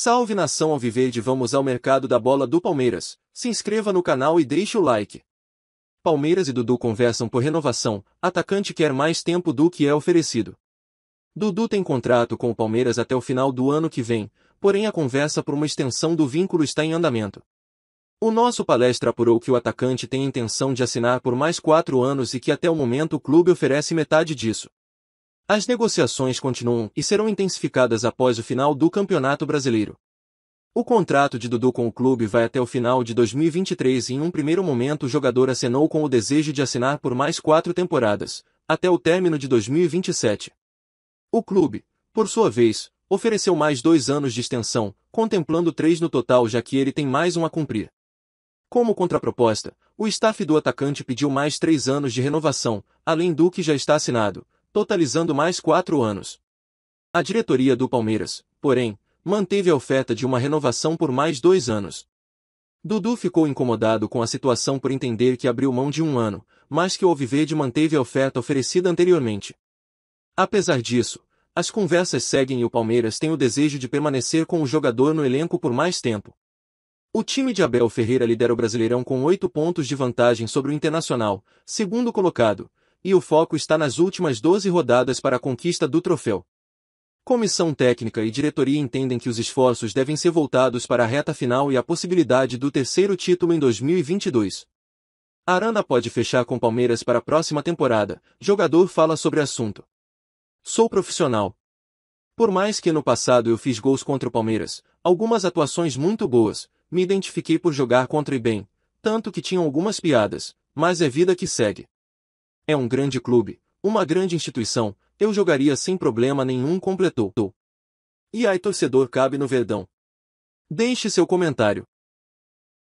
Salve nação Alviverde, vamos ao mercado da bola do Palmeiras. Se inscreva no canal e deixe o like. Palmeiras e Dudu conversam por renovação, atacante quer mais tempo do que é oferecido. Dudu tem contrato com o Palmeiras até o final do ano que vem, porém a conversa por uma extensão do vínculo está em andamento. O nosso palestra apurou que o atacante tem intenção de assinar por mais quatro anos e que até o momento o clube oferece metade disso. As negociações continuam e serão intensificadas após o final do Campeonato Brasileiro. O contrato de Dudu com o clube vai até o final de 2023 e em um primeiro momento o jogador acenou com o desejo de assinar por mais quatro temporadas, até o término de 2027. O clube, por sua vez, ofereceu mais dois anos de extensão, contemplando três no total já que ele tem mais um a cumprir. Como contraproposta, o staff do atacante pediu mais três anos de renovação, além do que já está assinado, totalizando mais quatro anos. A diretoria do Palmeiras, porém, manteve a oferta de uma renovação por mais dois anos. Dudu ficou incomodado com a situação por entender que abriu mão de um ano, mas que o Alviverde manteve a oferta oferecida anteriormente. Apesar disso, as conversas seguem e o Palmeiras tem o desejo de permanecer com o jogador no elenco por mais tempo. O time de Abel Ferreira lidera o Brasileirão com oito pontos de vantagem sobre o Internacional, segundo colocado, e o foco está nas últimas 12 rodadas para a conquista do troféu. Comissão técnica e diretoria entendem que os esforços devem ser voltados para a reta final e a possibilidade do terceiro título em 2022. Arana pode fechar com Palmeiras para a próxima temporada, jogador fala sobre assunto. Sou profissional. Por mais que no passado eu fiz gols contra o Palmeiras, algumas atuações muito boas, me identifiquei por jogar contra e bem, tanto que tinham algumas piadas, mas é vida que segue. É um grande clube, uma grande instituição, eu jogaria sem problema nenhum, completou. E aí torcedor cabe no Verdão. Deixe seu comentário.